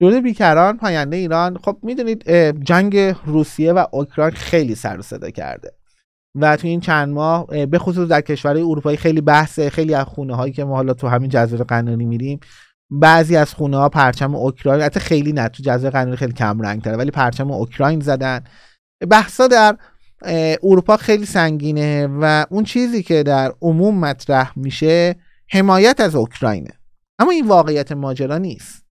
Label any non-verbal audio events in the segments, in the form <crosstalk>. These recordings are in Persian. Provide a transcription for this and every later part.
دوره بیکران پاینده ایران خب میدونید جنگ روسیه و اوکراین خیلی سر صدا کرده و تو این چند ماه به خصوص در کشورهای اروپایی خیلی بحثه خیلی از خونه هایی که ما حالا تو همین جزیره قناری میریم بعضی از خونه ها پرچم اوکراین حتی خیلی نه تو جزیره قناری خیلی کم رنگ تره ولی پرچم اوکراین زدن بحثا در اروپا خیلی سنگینه و اون چیزی که در عموم مطرح میشه حمایت از اوکراینه اما این واقعیت ماجرا نیست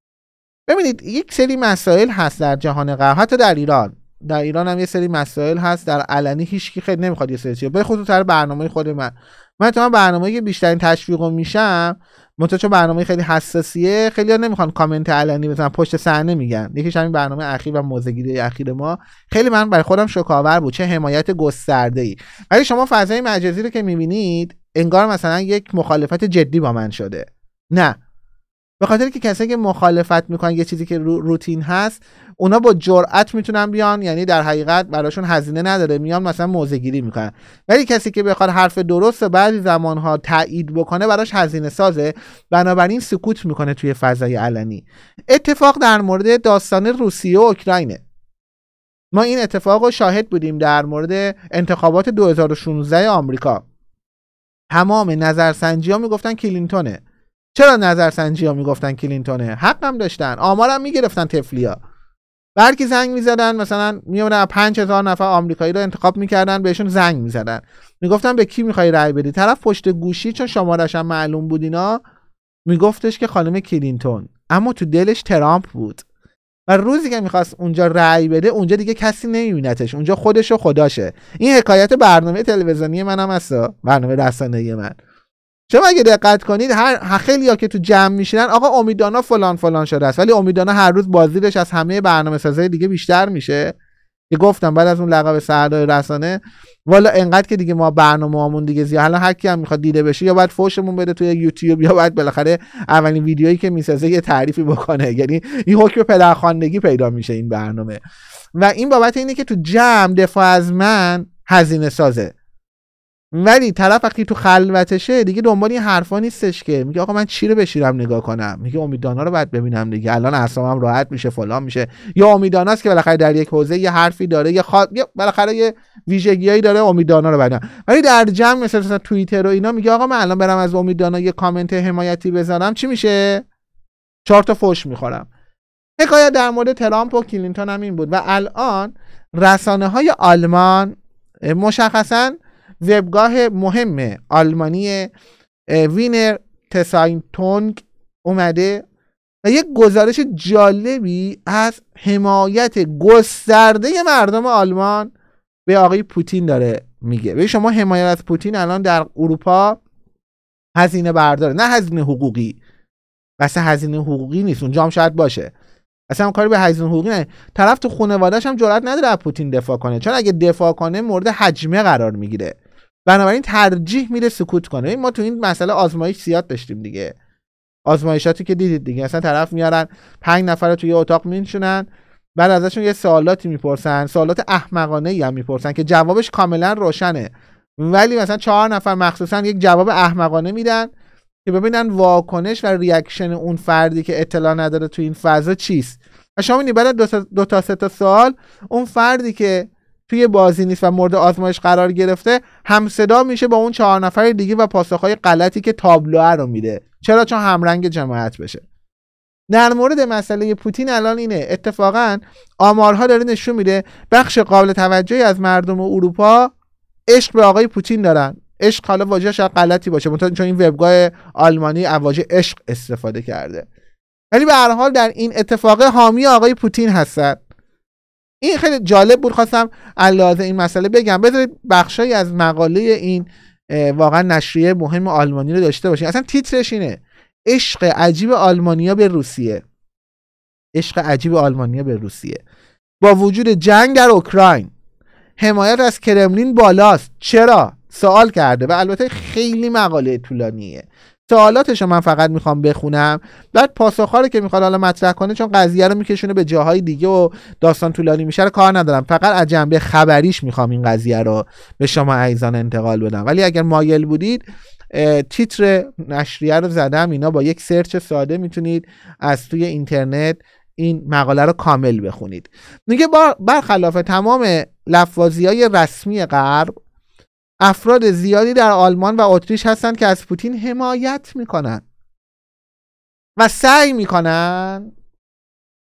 ببینید یک سری مسائل هست در جهان غرب حتی در ایران در ایران هم یه سری مسائل هست در علنی هیچکی خیلی نمیخواد یه سری به خصوص در برنامه خود من من تو برنامه که بیشترین تشویق میشم منتها چون برنامه خیلی حساسیه خیلی ها نمیخوان کامنت علنی بزنن پشت صحنه میگن یکیش همین برنامه اخیر و موزگیری اخیر ما خیلی من برای خودم شکاور بود چه حمایت گسترده ای ولی شما فضای مجازی رو که میبینید انگار مثلا یک مخالفت جدی با من شده نه به خاطر که کسایی که مخالفت میکنن یه چیزی که روتین هست اونا با جرأت میتونن بیان یعنی در حقیقت براشون هزینه نداره میان مثلا گیری میکنن ولی کسی که بخواد حرف درست بعضی زمانها تایید بکنه براش هزینه سازه بنابراین سکوت میکنه توی فضای علنی اتفاق در مورد داستان روسیه و اوکراینه ما این اتفاق رو شاهد بودیم در مورد انتخابات 2016 آمریکا تمام نظرسنجی ها میگفتن کلینتونه چرا نظرسنجی ها میگفتن کلینتونه حق هم داشتن آمارم میگرفتن تفلیا برکی زنگ میزدن مثلا میونه 5000 نفر آمریکایی رو انتخاب میکردن بهشون زنگ میزدن میگفتن به کی میخوای رأی بدی طرف پشت گوشی چون شمارش هم معلوم بود اینا میگفتش که خانم کلینتون اما تو دلش ترامپ بود و روزی که میخواست اونجا رأی بده اونجا دیگه کسی نمیبینتش اونجا خودش و خداشه این حکایت برنامه تلویزیونی منم هست برنامه رسانه‌ای من شما اگه دقت کنید هر خیلی ها که تو جمع میشینن آقا امیدانا فلان فلان شده است ولی امیدانا هر روز بازدیدش از همه برنامه سازه دیگه بیشتر میشه که گفتم بعد از اون لقب سردار رسانه والا انقدر که دیگه ما برنامه همون دیگه زیاد حالا هر کی هم میخواد دیده بشه یا باید فوشمون بده توی یوتیوب یا باید بالاخره اولین ویدیویی که میسازه یه تعریفی بکنه یعنی این حکم پدرخواندگی پیدا میشه این برنامه و این بابت اینه که تو جمع دفاع از من هزینه سازه ولی طرف وقتی تو خلوتشه دیگه دنبال این حرفا نیستش که میگه آقا من چی رو بشیرم نگاه کنم میگه امیدانا رو باید ببینم دیگه الان اعصابم راحت میشه فلان میشه یا امیدانا است که بالاخره در یک حوزه یه حرفی داره یه خاط یا بالاخره یه ویژگیایی داره امیدانا رو بعدا ولی در جمع مثل مثلا توییتر و اینا میگه آقا من الان برم از امیدانا یه کامنت حمایتی بزنم چی میشه چهار تا فوش میخورم حکایت در مورد ترامپ و کلینتون هم این بود و الان رسانه آلمان مشخصاً وبگاه مهم آلمانی وینر تساینتونگ اومده و یک گزارش جالبی از حمایت گسترده مردم آلمان به آقای پوتین داره میگه به شما حمایت از پوتین الان در اروپا هزینه برداره نه هزینه حقوقی بس هزینه حقوقی نیست اونجا هم شاید باشه اصلا کاری به هزینه حقوقی نه طرف تو خانواده‌اش هم جرئت نداره از پوتین دفاع کنه چون اگه دفاع کنه مورد حجمه قرار میگیره بنابراین ترجیح میره سکوت کنه ما تو این مسئله آزمایش زیاد داشتیم دیگه آزمایشاتی که دیدید دیگه اصلا طرف میارن پنج نفر رو توی اتاق مینشونن بعد ازشون یه سوالاتی میپرسن سوالات احمقانه ای هم میپرسن که جوابش کاملا روشنه ولی مثلا چهار نفر مخصوصا یک جواب احمقانه میدن که ببینن واکنش و ریاکشن اون فردی که اطلاع نداره تو این فضا چیست و شما میبینید بعد دو تا, سه تا سوال اون فردی که توی بازی نیست و مورد آزمایش قرار گرفته صدا میشه با اون چهار نفر دیگه و پاسخهای غلطی که تابلوه رو میده چرا چون همرنگ جماعت بشه در مورد مسئله پوتین الان اینه اتفاقا آمارها داره نشون میده بخش قابل توجهی از مردم اروپا عشق به آقای پوتین دارن عشق حالا واژه شاید غلطی باشه چون این وبگاه آلمانی از عشق استفاده کرده ولی به هر حال در این اتفاق حامی آقای پوتین هستند این خیلی جالب بود خواستم علاوه این مسئله بگم بذارید بخشی از مقاله این واقعا نشریه مهم آلمانی رو داشته باشین اصلا تیترش اینه عشق عجیب آلمانیا به روسیه عشق عجیب آلمانیا به روسیه با وجود جنگ در اوکراین حمایت از کرملین بالاست چرا سوال کرده و البته خیلی مقاله طولانیه سوالاتش رو من فقط میخوام بخونم بعد پاسخها رو که میخواد حالا مطرح کنه چون قضیه رو میکشونه به جاهای دیگه و داستان طولانی میشه رو کار ندارم فقط از جنبه خبریش میخوام این قضیه رو به شما عیزان انتقال بدم ولی اگر مایل بودید تیتر نشریه رو زدم اینا با یک سرچ ساده میتونید از توی اینترنت این مقاله رو کامل بخونید میگه برخلاف تمام لفاظی های رسمی غرب افراد زیادی در آلمان و اتریش هستند که از پوتین حمایت میکنن و سعی میکنن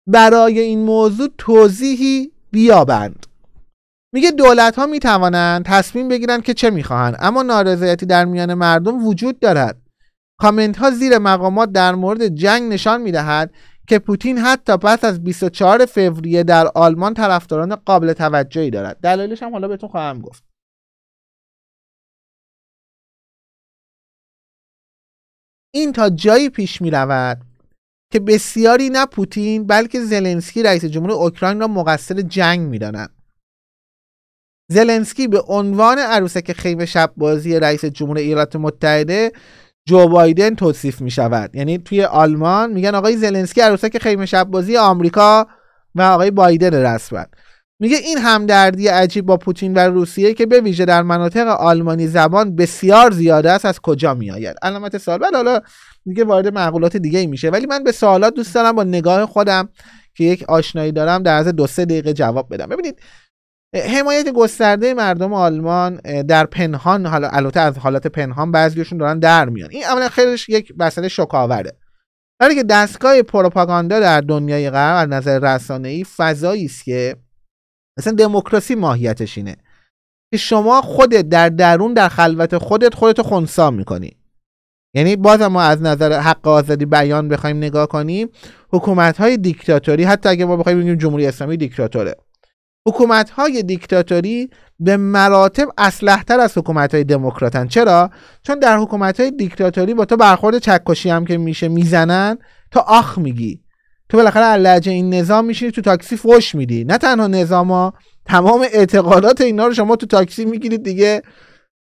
برای این موضوع توضیحی بیابند میگه دولت ها میتوانند تصمیم بگیرند که چه میخواهند اما نارضایتی در میان مردم وجود دارد کامنت ها زیر مقامات در مورد جنگ نشان میدهد که پوتین حتی پس از 24 فوریه در آلمان طرفداران قابل توجهی دارد دلایلش هم حالا بهتون خواهم گفت این تا جایی پیش می رود که بسیاری نه پوتین بلکه زلنسکی رئیس جمهور اوکراین را مقصر جنگ می دانند. زلنسکی به عنوان عروسک خیمه شب بازی رئیس جمهور ایالات متحده جو بایدن توصیف می شود یعنی توی آلمان میگن آقای زلنسکی عروسک خیمه شب بازی آمریکا و آقای بایدن رسما میگه این همدردی عجیب با پوتین و روسیه که به ویژه در مناطق آلمانی زبان بسیار زیاده است از کجا میآید علامت سال حالا میگه وارد معقولات دیگه ای میشه ولی من به سوالات دوست دارم با نگاه خودم که یک آشنایی دارم در از دو سه دقیقه جواب بدم ببینید حمایت گسترده مردم آلمان در پنهان حالا البته از حالات پنهان بعضیشون دارن در میان این اولا خیلیش یک مسئله شکاوره برای که دستگاه پروپاگاندا در دنیای غرب از نظر رسانه‌ای فضایی است که مثلا دموکراسی ماهیتش اینه که شما خودت در درون در خلوت خودت خودت خونسا میکنی یعنی باز ما از نظر حق آزادی بیان بخوایم نگاه کنیم حکومت های دیکتاتوری حتی اگه ما بخوایم بگیم جمهوری اسلامی دیکتاتوره حکومت های دیکتاتوری به مراتب اصلح تر از حکومت های دموکراتن چرا چون در حکومت های دیکتاتوری با تو برخورد چکشی هم که میشه میزنن تا آخ میگی تو بالاخره لجه این نظام میشینی تو تاکسی فوش میدی نه تنها نظام ها تمام اعتقادات اینا رو شما تو تاکسی میگیرید دیگه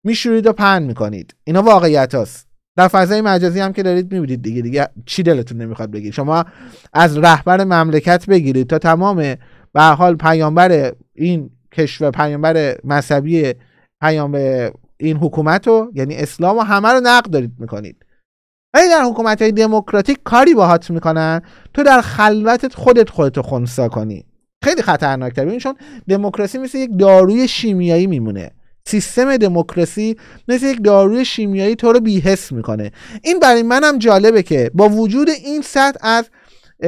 میشورید و پن میکنید اینا واقعیت هست در فضای مجازی هم که دارید میبینید دیگه دیگه چی دلتون نمیخواد بگید شما از رهبر مملکت بگیرید تا تمام به حال پیامبر این کشور پیامبر مذهبی پیامبر این حکومت رو یعنی اسلام و همه رو نقد دارید میکنید ولی در حکومت های دموکراتیک کاری باهات میکنن تو در خلوتت خودت خودتو خونسا کنی خیلی خطرناکتر ببین چون دموکراسی مثل یک داروی شیمیایی میمونه سیستم دموکراسی مثل یک داروی شیمیایی تو رو بیحس میکنه این برای منم جالبه که با وجود این سطح از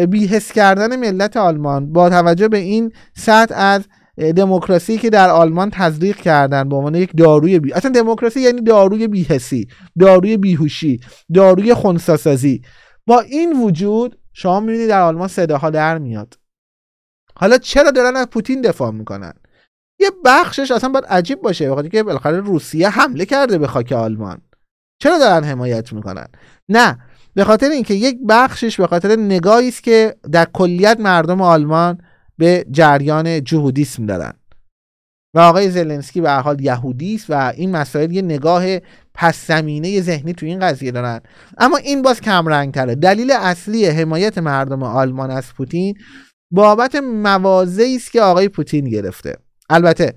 بیهست کردن ملت آلمان با توجه به این سطح از دموکراسی که در آلمان تزریق کردن به عنوان یک داروی بی اصلا دموکراسی یعنی داروی بیهسی داروی بیهوشی داروی خنساسازی با این وجود شما میبینید در آلمان صداها در میاد حالا چرا دارن از پوتین دفاع میکنن یه بخشش اصلا باید عجیب باشه بخاطر که بالاخره روسیه حمله کرده به خاک آلمان چرا دارن حمایت میکنن نه به خاطر اینکه یک بخشش به خاطر نگاهی است که در کلیت مردم آلمان به جریان جهودیسم دارن و آقای زلنسکی به حال یهودی است و این مسائل یه نگاه پس زمینه ذهنی تو این قضیه دارن اما این باز کمرنگ تره دلیل اصلی حمایت مردم آلمان از پوتین بابت موازه است که آقای پوتین گرفته البته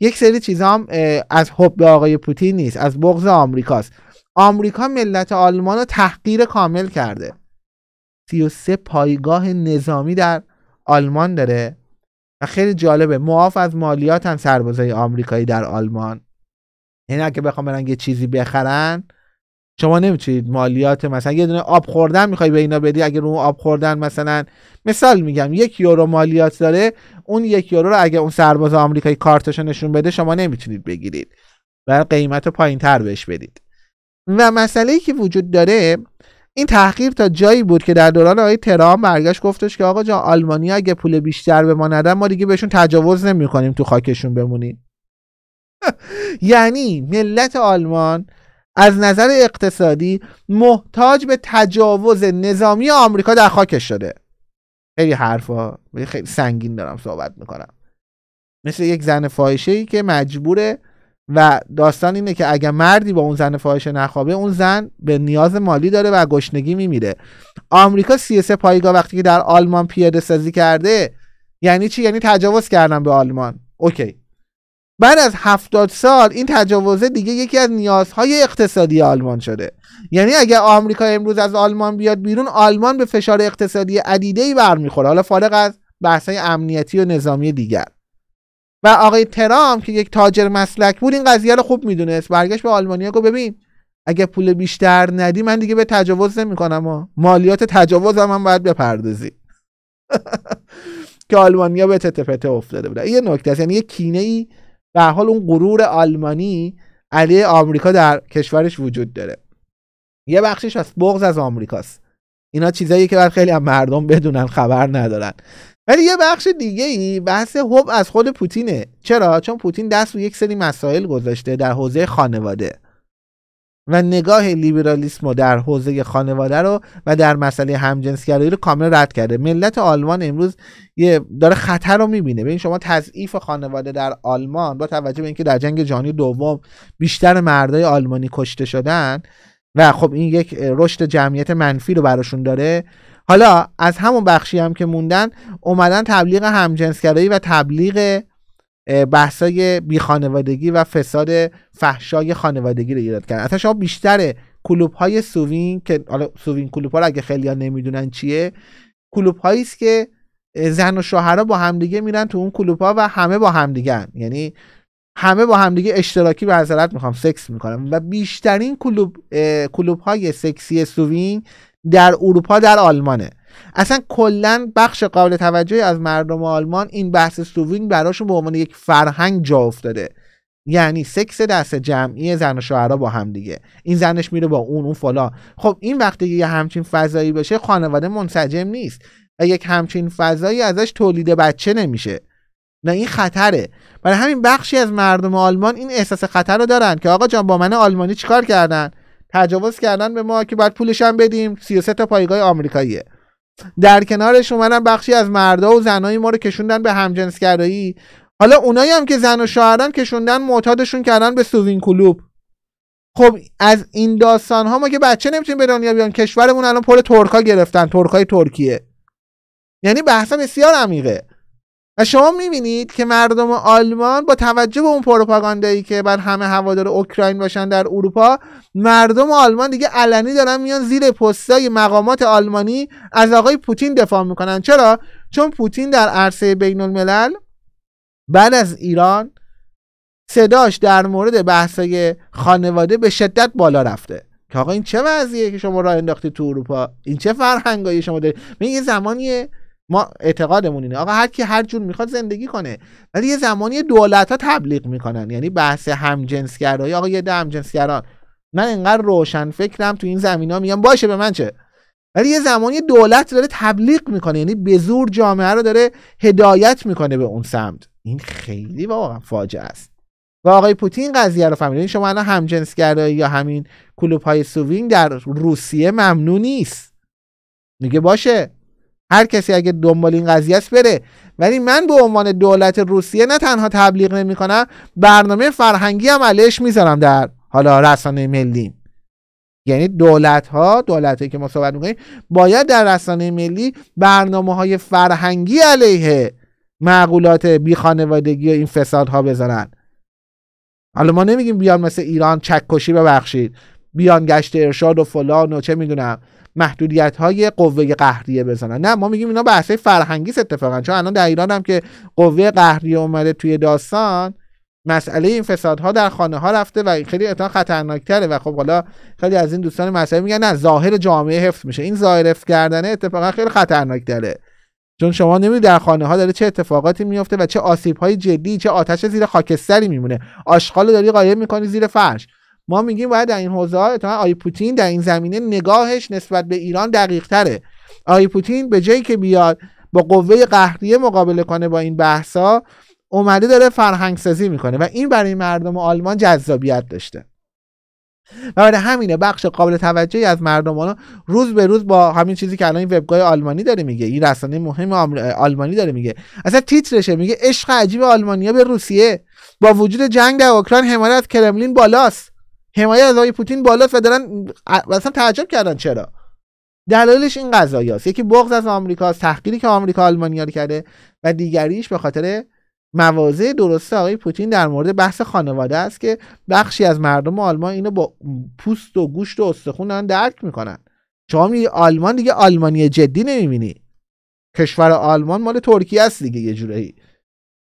یک سری چیز هم از حب به آقای پوتین نیست از بغض آمریکاست آمریکا ملت آلمان رو تحقیر کامل کرده 33 پایگاه نظامی در آلمان داره و خیلی جالبه معاف از مالیات هم سربازای آمریکایی در آلمان یعنی اگه بخوام برن یه چیزی بخرن شما نمیتونید مالیات مثلا یه دونه آب خوردن میخوای به اینا بدی اگه رو آب خوردن مثلا مثال میگم یک یورو مالیات داره اون یک یورو رو اگه اون سرباز آمریکایی کارتش نشون بده شما نمیتونید بگیرید و قیمت رو پایین تر بهش بدید و مسئله ای که وجود داره این تحقیر تا جایی بود که در دوران آقای ترام برگشت گفتش که آقا جا آلمانی اگه پول بیشتر به ما ندن ما دیگه بهشون تجاوز نمی کنیم تو خاکشون بمونیم <laughs> یعنی ملت آلمان از نظر اقتصادی محتاج به تجاوز نظامی آمریکا در خاکش شده خیلی حرفها خیلی سنگین دارم صحبت میکنم مثل یک زن فاحشه ای که مجبوره و داستان اینه که اگر مردی با اون زن فاحشه نخوابه اون زن به نیاز مالی داره و گشنگی میمیره آمریکا اس پایگاه وقتی که در آلمان پیاده سازی کرده یعنی چی یعنی تجاوز کردن به آلمان اوکی بعد از هفتاد سال این تجاوزه دیگه یکی از نیازهای اقتصادی آلمان شده یعنی اگر آمریکا امروز از آلمان بیاد بیرون آلمان به فشار اقتصادی عدیده ای برمیخوره حالا فارغ از بحث امنیتی و نظامی دیگر و آقای ترام که یک تاجر مسلک بود این قضیه رو خوب میدونست برگشت به آلمانیا گفت ببین اگه پول بیشتر ندی من دیگه به تجاوز نمیکنم و مالیات تجاوز هم, هم باید بپردازی <laughs> که آلمانیا به تتفته افتاده بودن یه نکته است یعنی یه کینه ای به حال اون غرور آلمانی علیه آمریکا در کشورش وجود داره یه بخشش از بغض از آمریکاست اینا چیزایی که باید خیلی از مردم بدونن خبر ندارن ولی یه بخش دیگه ای بحث حب از خود پوتینه چرا چون پوتین دست رو یک سری مسائل گذاشته در حوزه خانواده و نگاه لیبرالیسم در حوزه خانواده رو و در مسئله همجنسگرایی رو کامل رد کرده ملت آلمان امروز یه داره خطر رو میبینه ببین شما تضعیف خانواده در آلمان با توجه به اینکه در جنگ جهانی دوم بیشتر مردای آلمانی کشته شدن و خب این یک رشد جمعیت منفی رو براشون داره حالا از همون بخشی هم که موندن اومدن تبلیغ همجنسگرایی و تبلیغ بحثای بی خانوادگی و فساد فحشای خانوادگی رو ایراد کردن اصلا شما بیشتر کلوب های سووین که حالا سووین کلوب ها رو اگه خیلی ها نمیدونن چیه کلوب هایی است که زن و شوهرها با همدیگه میرن تو اون کلوب ها و همه با همدیگه یعنی همه با همدیگه اشتراکی به حضرت میخوام سکس میکنم و بیشترین کلوب کلوب های سکسی سوینگ در اروپا در آلمانه اصلا کلا بخش قابل توجهی از مردم آلمان این بحث سوینگ براشون به عنوان یک فرهنگ جا افتاده یعنی سکس دست جمعی زن و شوهرها با هم دیگه این زنش میره با اون اون فلا خب این وقتی یه همچین فضایی بشه خانواده منسجم نیست و یک همچین فضایی ازش تولید بچه نمیشه نه این خطره برای همین بخشی از مردم آلمان این احساس خطر رو دارن که آقا جان با من آلمانی چیکار کردن تجاوز کردن به ما که باید پولش هم بدیم 33 تا پایگاه آمریکاییه در کنارش اومدن بخشی از مردا و زنای ما رو کشوندن به همجنسگرایی حالا اونایی هم که زن و شوهرن کشوندن معتادشون کردن به سوزین کلوب خب از این داستان ها ما که بچه نمیتونیم به دنیا بیان کشورمون الان پر ترکا گرفتن ترکای ترکیه یعنی بحثا بسیار عمیقه و شما میبینید که مردم آلمان با توجه به اون پروپاگاندایی که بر همه هوادار اوکراین باشن در اروپا مردم آلمان دیگه علنی دارن میان زیر پستای مقامات آلمانی از آقای پوتین دفاع میکنن چرا چون پوتین در عرصه بین الملل بعد از ایران صداش در مورد بحثای خانواده به شدت بالا رفته که آقا این چه وضعیه که شما راه انداختی تو اروپا این چه فرهنگایی شما دارید این زمانیه ما اعتقادمون اینه آقا هر کی هر جور میخواد زندگی کنه ولی یه زمانی دولت ها تبلیغ میکنن یعنی بحث همجنسگرایی آقا یه ده همجنسگران من انقدر روشن فکرم تو این زمین ها میگم باشه به من چه ولی یه زمانی دولت داره تبلیغ میکنه یعنی به زور جامعه رو داره هدایت میکنه به اون سمت این خیلی واقعا فاجعه است و آقای پوتین قضیه رو فهمید یعنی شما الان همجنسگرایی یا همین کلوپ های سوینگ در روسیه ممنوع نیست میگه باشه هر کسی اگه دنبال این قضیه است بره ولی من به عنوان دولت روسیه نه تنها تبلیغ کنم برنامه فرهنگی هم علیش میذارم در حالا رسانه ملی یعنی دولت ها دولت که ما صحبت میکنیم باید در رسانه ملی برنامه های فرهنگی علیه معقولات بی خانوادگی و این فساد ها بذارن حالا ما نمیگیم بیان مثل ایران چککشی ببخشید بیان گشت ارشاد و فلان و چه میدونم محدودیت های قوه قهریه بزنن نه ما میگیم اینا بحثه فرهنگی اتفاقا چون الان در ایران هم که قوه قهریه اومده توی داستان مسئله این فسادها در خانه ها رفته و خیلی خطرناک خطرناکتره و خب حالا خیلی از این دوستان مسئله میگن نه ظاهر جامعه حفظ میشه این ظاهر حفظ کردنه اتفاقا خیلی خطرناکتره چون شما نمیدونید در خانه ها داره چه اتفاقاتی میفته و چه آسیب های جدی چه آتش زیر خاکستری میمونه آشغال داری قایم میکنی زیر فرش ما میگیم باید در این حوزه ها آی پوتین در این زمینه نگاهش نسبت به ایران دقیق تره آی پوتین به جایی که بیاد با قوه قهریه مقابله کنه با این بحثا اومده داره فرهنگ سازی میکنه و این برای مردم آلمان جذابیت داشته و برای همینه بخش قابل توجهی از مردم روز به روز با همین چیزی که الان این وبگاه آلمانی داره میگه این رسانه مهم آلمانی داره میگه اصلا تیترشه میگه عشق عجیب آلمانیا به روسیه با وجود جنگ در اوکراین حمایت کرملین بالاست حمایت از آقای پوتین بالاست و دارن اصلا تعجب کردن چرا دلایلش این قضایاست یکی بغض از آمریکا تحقیری که آمریکا آلمانیا کرده و دیگریش به خاطر مواضع درسته آقای پوتین در مورد بحث خانواده است که بخشی از مردم آلمان اینو با پوست و گوشت و استخون دارن درک میکنن شما آلمان دیگه آلمانی جدی نمیبینی کشور آلمان مال ترکیه است دیگه یه جورایی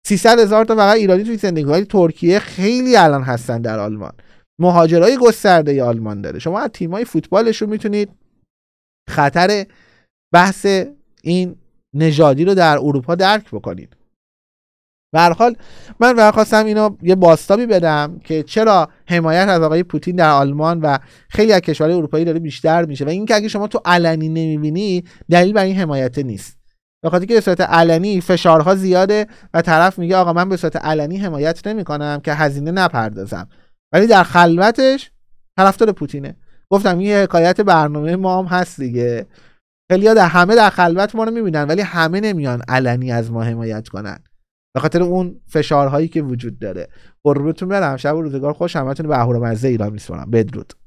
300 هزار تا فقط ایرانی توی زندگی ترکیه خیلی الان هستن در آلمان مهاجرای گسترده آلمان داره شما از تیمای فوتبالش رو میتونید خطر بحث این نژادی رو در اروپا درک بکنید به من واقعا خواستم اینو یه باستابی بدم که چرا حمایت از آقای پوتین در آلمان و خیلی از کشورهای اروپایی داره بیشتر میشه و اینکه اگه شما تو علنی نمیبینی دلیل بر این حمایت نیست به که به صورت علنی فشارها زیاده و طرف میگه آقا من به صورت علنی حمایت نمیکنم که هزینه نپردازم ولی در خلوتش طرفدار پوتینه گفتم یه حکایت برنامه ما هم هست دیگه خیلی در همه در خلوت ما رو میبینن ولی همه نمیان علنی از ما حمایت کنن به خاطر اون فشارهایی که وجود داره قربتون برم شب و روزگار خوش همتون به اهورامزه ایران میسپارم بدرود